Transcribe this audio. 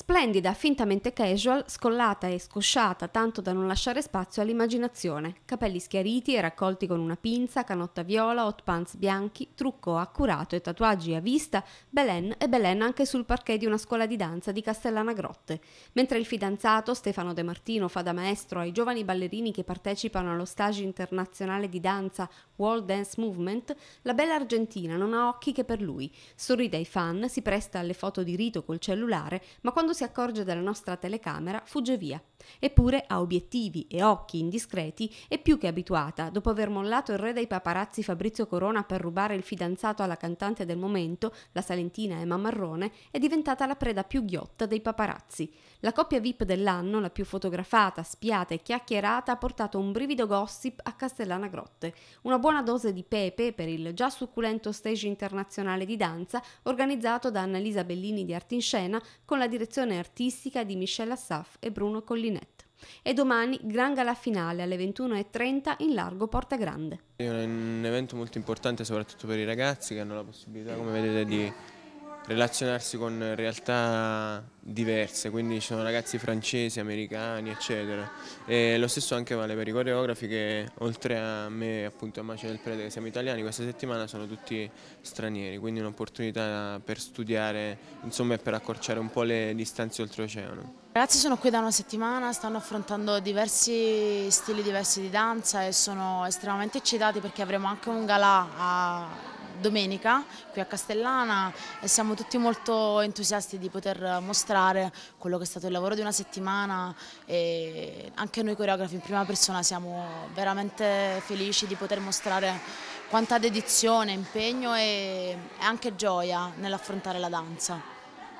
Splendida, fintamente casual, scollata e scosciata tanto da non lasciare spazio all'immaginazione. Capelli schiariti e raccolti con una pinza, canotta viola, hot pants bianchi, trucco accurato e tatuaggi a vista, Belen e Belen anche sul parquet di una scuola di danza di Castellana Grotte. Mentre il fidanzato Stefano De Martino fa da maestro ai giovani ballerini che partecipano allo stage internazionale di danza World Dance Movement, la bella argentina non ha occhi che per lui. Sorride ai fan, si presta alle foto di rito col cellulare, ma quando quando si accorge della nostra telecamera fugge via. Eppure ha obiettivi e occhi indiscreti e più che abituata, dopo aver mollato il re dei paparazzi Fabrizio Corona per rubare il fidanzato alla cantante del momento, la salentina Emma Marrone, è diventata la preda più ghiotta dei paparazzi. La coppia VIP dell'anno, la più fotografata, spiata e chiacchierata, ha portato un brivido gossip a Castellana Grotte. Una buona dose di pepe per il già succulento stage internazionale di danza organizzato da Annalisa Bellini di Arte in Scena con la direzione direzione artistica di Michelle Assaf e Bruno Collinet. E domani gran gala finale alle 21.30 in largo Porta Grande. È un evento molto importante soprattutto per i ragazzi che hanno la possibilità, come vedete, di relazionarsi con realtà diverse, quindi ci sono ragazzi francesi, americani, eccetera. E lo stesso anche vale per i coreografi che oltre a me appunto a Macio del Prete che siamo italiani, questa settimana sono tutti stranieri, quindi un'opportunità per studiare insomma, e per accorciare un po' le distanze oltreoceano. I ragazzi sono qui da una settimana, stanno affrontando diversi stili diversi di danza e sono estremamente eccitati perché avremo anche un galà a domenica qui a Castellana e siamo tutti molto entusiasti di poter mostrare quello che è stato il lavoro di una settimana e anche noi coreografi in prima persona siamo veramente felici di poter mostrare quanta dedizione, impegno e anche gioia nell'affrontare la danza.